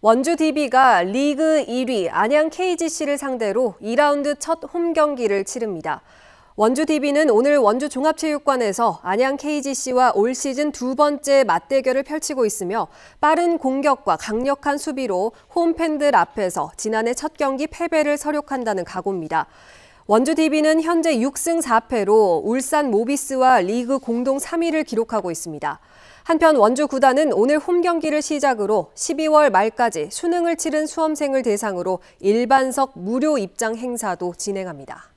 원주 DB가 리그 1위 안양 KGC를 상대로 2라운드 첫 홈 경기를 치릅니다. 원주 DB는 오늘 원주 종합체육관에서 안양 KGC와 올 시즌 두 번째 맞대결을 펼치고 있으며 빠른 공격과 강력한 수비로 홈팬들 앞에서 지난해 첫 경기 패배를 서력한다는 각오입니다. 원주DB는 현재 6승 4패로 울산 모비스와 리그 공동 3위를 기록하고 있습니다. 한편 원주 구단은 오늘 홈 경기를 시작으로 12월 말까지 수능을 치른 수험생을 대상으로 일반석 무료 입장 행사도 진행합니다.